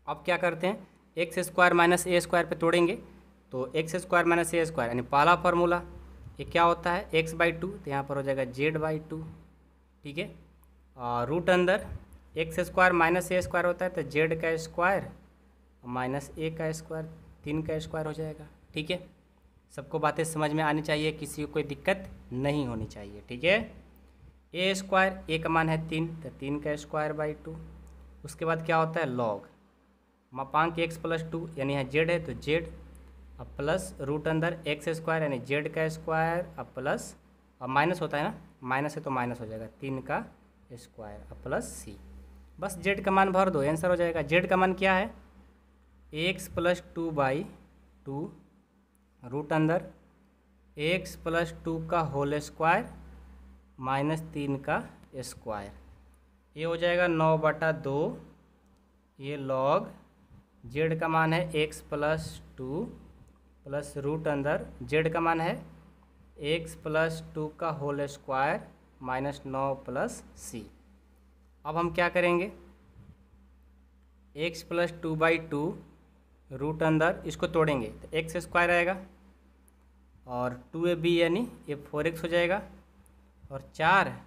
अब क्या करते हैं एक्स स्क्वायर माइनस ए स्क्वायर पर तोड़ेंगे तो एक्स स्क्वायर माइनस ए स्क्वायर यानी पहला फार्मूला ये क्या होता है एक्स बाई टू तो यहाँ पर हो जाएगा जेड बाई टू ठीक है और रूट अंदर एक्स स्क्वायर माइनस ए स्क्वायर होता है तो जेड का स्क्वायर माइनस ए का स्क्वायर तीन का स्क्वायर हो जाएगा ठीक है सबको बातें समझ में आनी चाहिए किसी को कोई दिक्कत नहीं होनी चाहिए ठीक है ए स्क्वायर ए का मान है तीन तो तीन का स्क्वायर बाई टू उसके बाद क्या होता है लॉग मापांक एक्स प्लस टू यानी यहाँ जेड है तो जेड अब प्लस रूट अंदर एक्स स्क्वायर यानी जेड का स्क्वायर अब प्लस अब माइनस होता है ना माइनस है तो माइनस हो जाएगा तीन का स्क्वायर अब प्लस सी बस जेड का मान भर दो आंसर हो जाएगा जेड का मान क्या है x plus two by two root अंदर एक्स प्लस टू का होल स्क्वायर माइनस तीन का स्क्वायर ये हो जाएगा नौ बटा दो ये लॉग जेड का मान है x plus two plus root अंदर जेड का मान है एक्स प्लस टू का होल स्क्वायर माइनस नौ प्लस सी अब हम क्या करेंगे x plus two by two root अंदर इसको तोड़ेंगे तो एक्स स्क्वायर आएगा और टू ए बी यानी ये फोर एक्स हो जाएगा और चार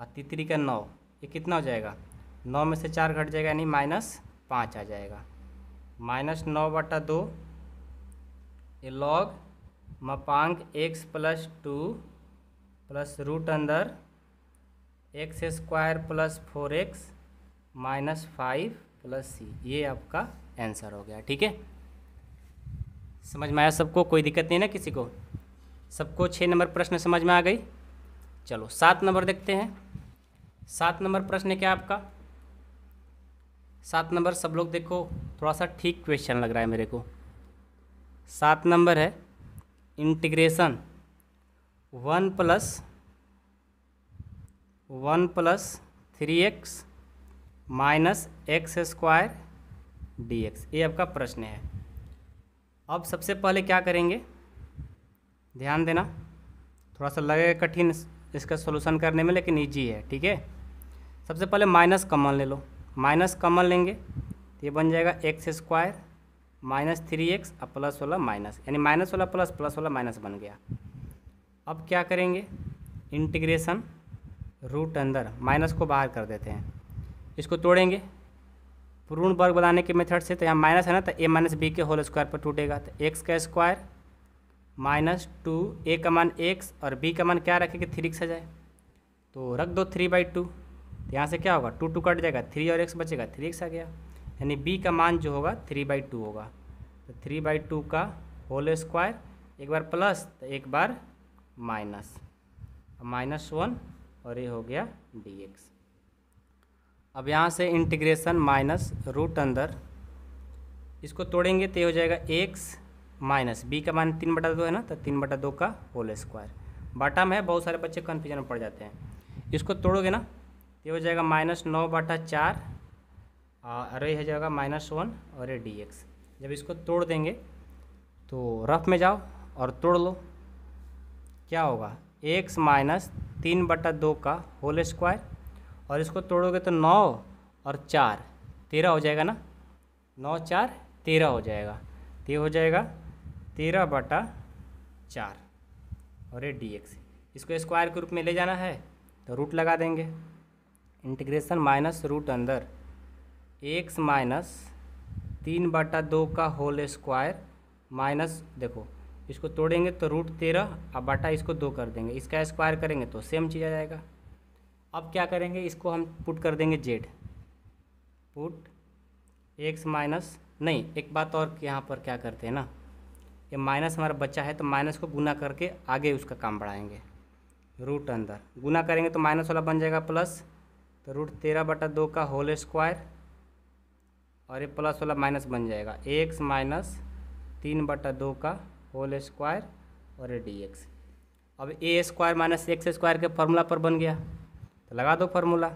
और तीतरी का नौ ये कितना हो जाएगा नौ में से चार घट जाएगा यानी माइनस पाँच आ जाएगा माइनस नौ बटा दो ये लॉग मपांक x plus two plus root अंदर x square plus four x minus five plus सी ये आपका आंसर हो गया ठीक है समझ में आया सबको कोई दिक्कत नहीं ना किसी को सबको छः नंबर प्रश्न समझ में आ गई चलो सात नंबर देखते हैं सात नंबर प्रश्न है क्या आपका सात नंबर सब लोग देखो थोड़ा सा ठीक क्वेश्चन लग रहा है मेरे को सात नंबर है integration one plus one plus three x minus x square D x ये आपका प्रश्न है अब सबसे पहले क्या करेंगे ध्यान देना थोड़ा सा लगेगा कठिन इसका सोल्यूशन करने में लेकिन ईजी है ठीक है सबसे पहले माइनस कमल ले लो माइनस कमल लेंगे तो ये बन जाएगा x square minus three x और प्लस वाला माइनस यानी माइनस वाला प्लस प्लस वाला माइनस बन गया अब क्या करेंगे इंटीग्रेशन रूट अंदर माइनस को बाहर कर देते हैं इसको तोड़ेंगे पूर्ण वर्ग बनाने के मेथड से तो यहाँ माइनस है ना तो ए माइनस बी के होल स्क्वायर पर टूटेगा तो एक्स का स्क्वायर माइनस टू ए का मान एक्स और बी का मान क्या रखें कि थ्री एक्स आ जाए तो रख दो थ्री बाई टू तो यहाँ से क्या होगा टू टू कट जाएगा थ्री और एक्स बचेगा थ्री एक्स आ गया यानी बी का मान जो होगा थ्री बाई टू होगा तो थ्री बाई टू का होल स्क्वायर एक बार प्लस तो एक बार माइनस माइनस वन और ये हो गया डी एक्स अब यहाँ से इंटीग्रेशन माइनस रूट अंदर इसको तोड़ेंगे तो ये हो जाएगा एक्स माइनस बी का मान तीन बटा दो है ना तो तीन बटा दो का होल स्क्वायर बाटा में बहुत सारे बच्चे कन्फ्यूजन में पड़ जाते हैं इसको तोड़ोगे ना ये हो जाएगा माइनस नौ बटा चार और ये हो जाएगा माइनस वन और ये डी एक्स जब इसको तोड़ देंगे तो रफ में जाओ और तोड़ लो क्या होगा एक्स माइनस तीन बटा दो का होल स्क्वायर और इसको तोड़ोगे तो नौ और चार तेरह हो जाएगा ना नौ चार तेरह हो जाएगा तो ये हो जाएगा तेरह बटा चार और ये डी एक्स इसको स्क्वायर के रूप में ले जाना है तो रूट लगा देंगे इंटीग्रेशन माइनस रूट अंदर एक्स माइनस तीन बटा दो का होल स्क्वायर माइनस देखो इसको तोड़ेंगे तो रूट तेरह और बटा इसको दो कर देंगे इसका स्क्वायर करेंगे तो सेम चीज़ आ जाएगा अब क्या करेंगे इसको हम पुट कर देंगे जेड पुट एक्स माइनस नहीं एक बात और यहाँ पर क्या करते हैं ना ये माइनस हमारा बच्चा है तो माइनस को गुना करके आगे उसका काम बढ़ाएंगे रूट अंदर गुना करेंगे तो माइनस वाला बन जाएगा प्लस तो रूट तेरह बटा दो का होल स्क्वायर और ये प्लस वाला माइनस बन जाएगा एक्स माइनस तीन बटा दो का होल स्क्वायर और ये डी एक्स अब a square minus x square के फार्मूला पर बन गया तो लगा दो फार्मूला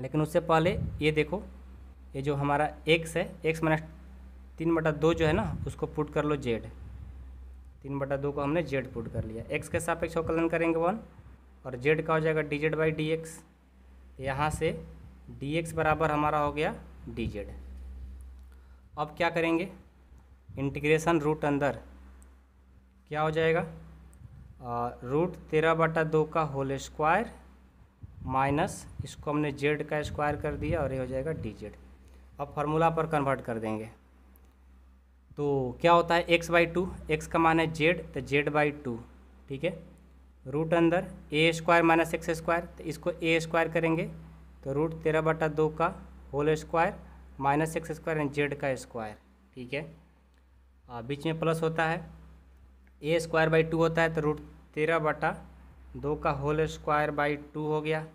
लेकिन उससे पहले ये देखो ये जो हमारा एक्स है एक्स माइनस तीन बटा दो जो है ना उसको पुट कर लो जेड तीन बटा दो को हमने जेड पुट कर लिया एक्स के सापेक्ष अवकलन करेंगे वन और जेड का हो जाएगा D Z by D x यहाँ से डी एक्स बराबर हमारा हो गया डी जेड अब क्या करेंगे इंटीग्रेशन रूट अंदर क्या हो जाएगा आ, रूट तेरह बटा दो का होल स्क्वायर माइनस इसको हमने जेड का स्क्वायर कर दिया और ये हो जाएगा डी जेड अब फार्मूला पर कन्वर्ट कर देंगे तो क्या होता है एक्स बाई टू एक्स का मान है जेड तो जेड बाई टू ठीक है रूट अंदर ए स्क्वायर माइनस एक्स स्क्वायर तो इसको ए स्क्वायर करेंगे तो रूट तेरह बटा दो का whole square minus x square and z का स्क्वायर ठीक है और बीच में प्लस होता है ए स्क्वायर बाई टू होता है तो रूट तेरह बटा दो का होल स्क्वायर बाई टू हो गया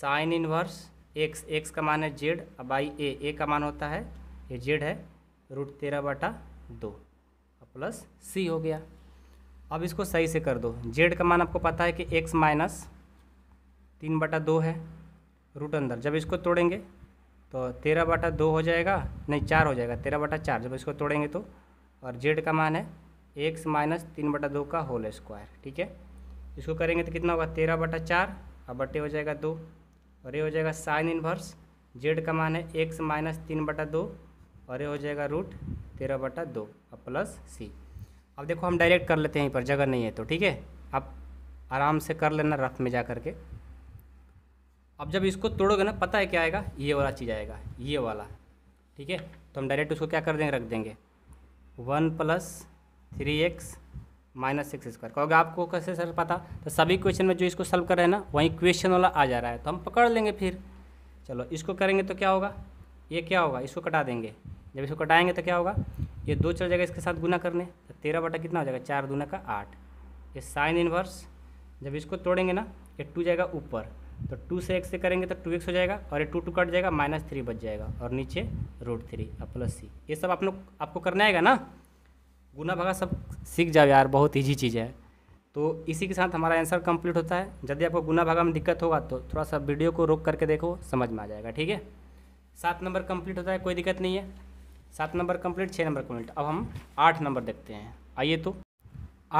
साइन इनवर्स एक्स एक्स का मान है जेड बाई ए ए का मान होता है ये जेड है रूट तेरह बटा दो प्लस सी हो गया अब इसको सही से कर दो जेड का मान आपको पता है कि एक्स माइनस तीन बटा दो है रूट अंदर जब इसको तोड़ेंगे तो तेरह बटा दो हो जाएगा नहीं चार हो जाएगा तेरह बटा चार जब इसको तोड़ेंगे तो और जेड का मान है एक्स माइनस तीन बटा दो का होल स्क्वायर ठीक है इसको करेंगे तो कितना होगा तेरह बटा चार और बटे हो जाएगा दो और ये हो जाएगा साइन इनवर्स जेड का मान है एक्स माइनस तीन बटा दो और ये हो जाएगा रूट तेरह बटा दो अब प्लस सी अब देखो हम डायरेक्ट कर लेते हैं यहीं पर जगह नहीं है तो ठीक है आप आराम से कर लेना रफ में जा करके अब जब इसको तोड़ोगे ना पता है क्या आएगा ये वाला चीज़ आएगा ये वाला ठीक है तो हम डायरेक्ट उसको क्या कर देंगे रख देंगे one plus three x minus six square कहोगे आपको कैसे सर पता तो सभी क्वेश्चन में जो इसको सॉल्व कर रहे हैं ना वहीं क्वेश्चन वाला आ जा रहा है तो हम पकड़ लेंगे फिर चलो इसको करेंगे तो क्या होगा ये क्या होगा इसको कटा देंगे जब इसको कटाएंगे तो क्या होगा ये दो चल जाएगा इसके साथ गुना करने तो तेरह बटा कितना हो जाएगा चार दूना का आठ ये साइन इनवर्स जब इसको तोड़ेंगे ना ये टू जाएगा ऊपर तो टू से एक से करेंगे तो टू एक्स हो जाएगा और ये टू टू कट जाएगा माइनस थ्री बच जाएगा और नीचे रूट थ्री और प्लस सी ये सब आप लोग आपको करना आएगा ना गुना भागा सब सीख जाओ यार बहुत ईजी चीज़ है तो इसी के साथ हमारा आंसर कंप्लीट होता है यदि आपको गुना भागा में दिक्कत होगा तो थोड़ा सा वीडियो को रोक करके देखो समझ में आ जाएगा ठीक है सात नंबर कंप्लीट होता है कोई दिक्कत नहीं है सात नंबर कंप्लीट छः नंबर कंप्लीट अब हम आठ नंबर देखते हैं आइए तो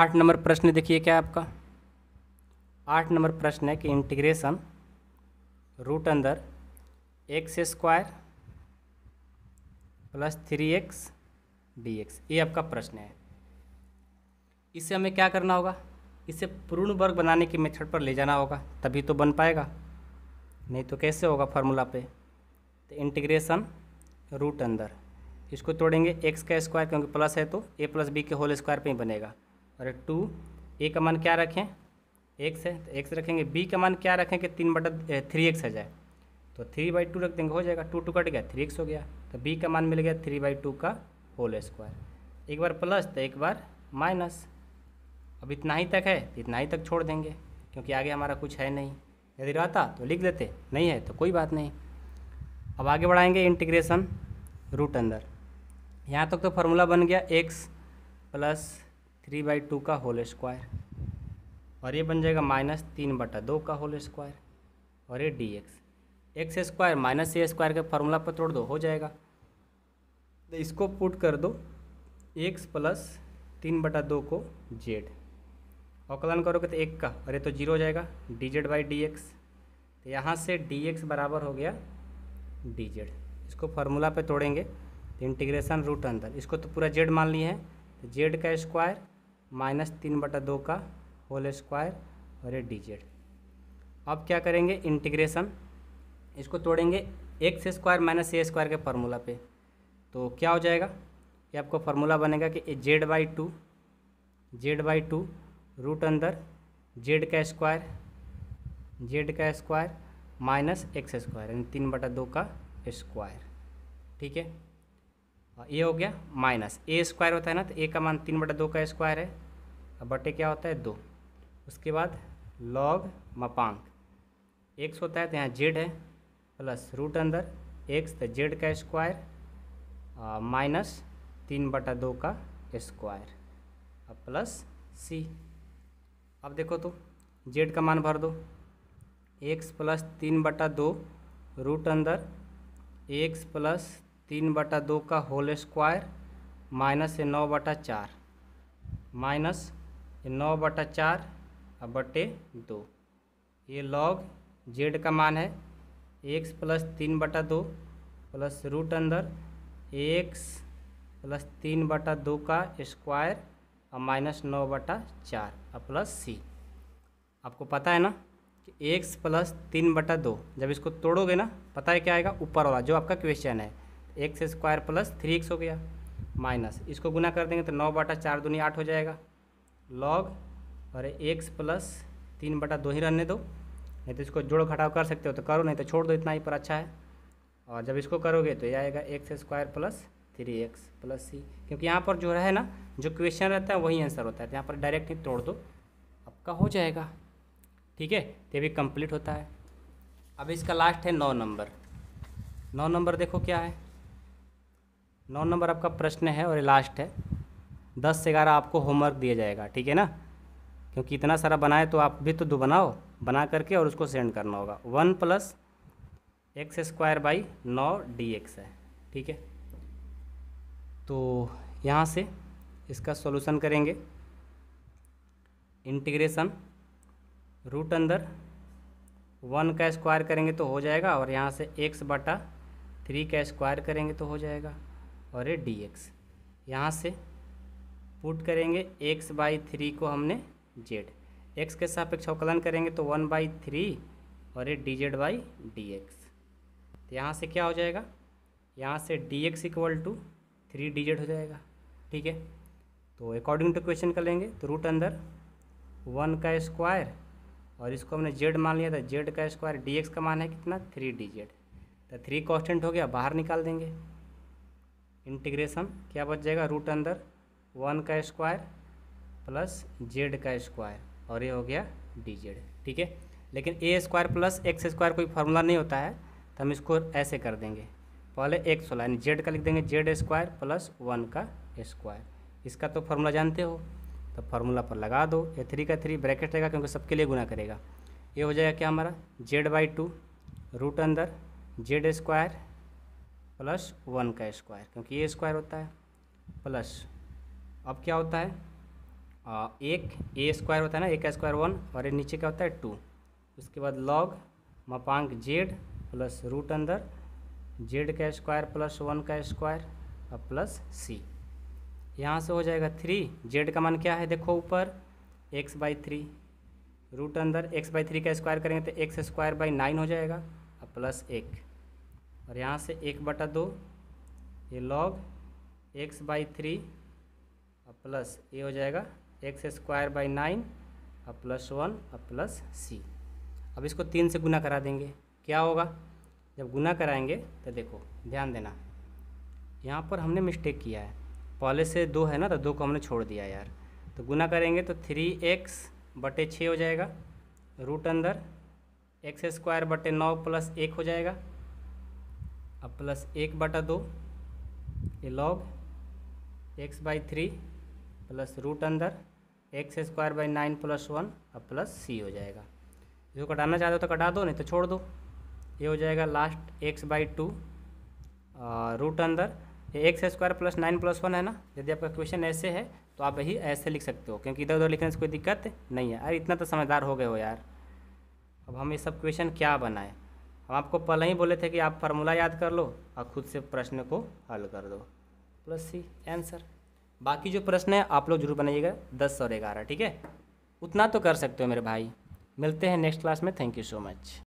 आठ नंबर प्रश्न देखिए क्या आपका आठ नंबर प्रश्न है कि इंटीग्रेशन रूट अंदर x square plus three x d x ये आपका प्रश्न है इसे हमें क्या करना होगा इसे पूर्ण वर्ग बनाने के मेथड पर ले जाना होगा तभी तो बन पाएगा नहीं तो कैसे होगा फार्मूला पे तो इंटीग्रेशन रूट अंदर इसको तोड़ेंगे एक्स का स्क्वायर क्योंकि प्लस है तो ए प्लस बी के होल स्क्वायर पे ही बनेगा और टू ए का मान क्या रखें एक्स है तो एक्स रखेंगे बी का मान क्या रखें कि तीन बटा थ्री एक्स आ जाए तो थ्री बाई टू रख देंगे हो जाएगा टू टू कट गया थ्री एक्स हो गया तो बी का मान मिल गया थ्री बाई टू का होल स्क्वायर एक बार प्लस तो एक बार माइनस अब इतना ही तक है तो इतना ही तक छोड़ देंगे क्योंकि आगे हमारा कुछ है नहीं यदि रहता तो लिख देते नहीं है तो कोई बात नहीं अब आगे बढ़ाएंगे इंटीग्रेशन रूट अंदर यहाँ तक तो फार्मूला बन गया x plus three by two का होल स्क्वायर और ये बन जाएगा माइनस तीन बटा दो का होल स्क्वायर और ये d x x square minus ए स्क्वायर के फार्मूला पर तोड़ दो हो जाएगा तो इसको पुट कर दो एक्स प्लस तीन बटा दो को जेड अवकलन करोगे तो एक का और ये तो जीरो हो जाएगा D Z by D x तो यहाँ से डी एक्स बराबर हो गया डी जेड इसको फार्मूला पे तोड़ेंगे तो इंटीग्रेशन रूट अंदर इसको तो पूरा जेड मान लिए हैं तो जेड का स्क्वायर माइनस तीन बटा दो का होल स्क्वायर और ये डी जेड अब क्या करेंगे इंटीग्रेशन इसको तोड़ेंगे एक्स स्क्वायर माइनस ए स्क्वायर के फार्मूला पे तो क्या हो जाएगा ये आपको फार्मूला बनेगा कि z by two z by two root अंदर जेड का स्क्वायर जेड का स्क्वायर माइनस एक्स स्क्वायर यानी तीन बटा दो का स्क्वायर ठीक है ये हो गया माइनस ए स्क्वायर होता है ना तो ए का मान तीन बटा दो का स्क्वायर है और बटे क्या होता है दो उसके बाद लॉग मपांक एक्स होता है तो यहाँ जेड है प्लस रूट अंदर एक्स तो जेड का स्क्वायर माइनस तीन बटा दो का स्क्वायर और प्लस सी अब देखो तो जेड का मान भर दो एक्स प्लस तीन बटा दो रूट अंदर एक्स प्लस तीन बटा दो का होल स्क्वायर माइनस नौ बटा चार माइनस नौ बटा चार बटे दो ये लॉग जेड का मान है एक्स प्लस तीन बटा दो प्लस रूट अंदर एक्स प्लस तीन बटा दो का स्क्वायर और माइनस नौ बटा चार और प्लस सी आपको पता है ना कि एक्स प्लस तीन बटा दो जब इसको तोड़ोगे ना पता है क्या आएगा ऊपर वाला जो आपका क्वेश्चन है x square plus three x हो गया माइनस इसको गुना कर देंगे तो नौ बटा चार दूनी आठ हो जाएगा लॉग और एक्स प्लस तीन बटा दो ही रहने दो नहीं तो इसको जोड़ घटाव कर सकते हो तो करो नहीं तो छोड़ दो इतना ही पर अच्छा है और जब इसको करोगे तो ये आएगा x square plus three x plus c क्योंकि यहाँ पर जो है ना जो क्वेश्चन रहता है वही आंसर होता है तो यहाँ पर डायरेक्ट ही तोड़ दो आपका हो जाएगा ठीक है तो भी कंप्लीट होता है अब इसका लास्ट है नौ नंबर नौ नंबर देखो क्या है नौ नंबर आपका प्रश्न है और लास्ट है दस से ग्यारह आपको होमवर्क दिया जाएगा ठीक है ना क्योंकि इतना सारा बनाए तो आप भी तो दो बनाओ बना करके और उसको सेंड करना होगा one plus x square by नौ डी एक्स है ठीक है तो यहाँ से इसका सॉल्यूशन करेंगे इंटीग्रेशन रूट अंदर वन का स्क्वायर करेंगे तो हो जाएगा और यहाँ से एक्स बटा थ्री का स्क्वायर करेंगे तो हो जाएगा और ये डी एक्स यहाँ से पुट करेंगे एक्स बाई थ्री को हमने जेड एक्स के सापेक्ष अवकलन करेंगे तो वन बाई थ्री और ये d Z by D x तो यहाँ से क्या हो जाएगा यहाँ से d x equal to three d z हो जाएगा ठीक है तो अकॉर्डिंग टू क्वेश्चन कर लेंगे तो रूट अंदर वन का स्क्वायर और इसको हमने जेड मान लिया था जेड का स्क्वायर डी एक्स का मान है कितना थ्री डी जेड तो थ्री कॉन्स्टेंट हो गया बाहर निकाल देंगे इंटीग्रेशन क्या बच जाएगा रूट अंदर वन का स्क्वायर प्लस जेड का स्क्वायर और ये हो गया डी जेड ठीक है लेकिन a square plus x square कोई फार्मूला नहीं होता है तो हम इसको ऐसे कर देंगे पहले एक्स वाला यानी जेड का लिख देंगे जेड स्क्वायर प्लस वन का स्क्वायर इसका तो फार्मूला जानते हो तो फार्मूला पर लगा दो ये थ्री का थ्री ब्रैकेट रहेगा क्योंकि सबके लिए गुना करेगा ये हो जाएगा क्या हमारा जेड बाई टू रूट अंदर जेड स्क्वायर प्लस वन का स्क्वायर क्योंकि ये स्क्वायर होता है प्लस अब क्या होता है आ, एक ए स्क्वायर होता है ना एक का स्क्वायर वन और ये नीचे क्या होता है टू उसके बाद लॉग मपांक जेड प्लस रूट अंदर जेड का स्क्वायर प्लस वन का स्क्वायर और प्लस सी यहाँ से हो जाएगा थ्री जेड का मान क्या है देखो ऊपर एक्स बाई थ्री रूट अंदर एक्स बाई थ्री का स्क्वायर करेंगे तो एक्स स्क्वायर बाई नाइन हो जाएगा और प्लस एक और यहाँ से एक बटा दो ये लॉग एक्स बाई थ्री और प्लस ये हो जाएगा एक्स स्क्वायर बाई नाइन और प्लस वन और प्लस सी अब इसको तीन से गुना करा देंगे क्या होगा जब गुना कराएंगे तो देखो ध्यान देना यहाँ पर हमने मिस्टेक किया है पहले से दो है ना तो दो को हमने छोड़ दिया यार तो गुना करेंगे तो थ्री एक्स बटे छः हो जाएगा रूट अंदर एक्स स्क्वायर बटे नौ प्लस एक हो जाएगा अब प्लस एक बटा दो ये log x by three plus root अंदर x square by nine plus one अब प्लस सी हो जाएगा जो कटाना चाहते हो तो कटा दो नहीं तो छोड़ दो ये हो जाएगा last x by two root अंदर ये x square plus nine plus one है ना यदि आपका क्वेश्चन ऐसे है तो आप यही ऐसे लिख सकते हो क्योंकि इधर उधर लिखने से कोई दिक्कत नहीं है यार इतना तो समझदार हो गए हो यार अब हम ये सब क्वेश्चन क्या बनाए हम आपको पहले ही बोले थे कि आप फार्मूला याद कर लो और खुद से प्रश्न को हल कर दो प्लस सी आंसर बाकी जो प्रश्न है आप लोग जरूर बनाइएगा दस और ग्यारह ठीक है उतना तो कर सकते हो मेरे भाई मिलते हैं नेक्स्ट क्लास में थैंक यू सो मच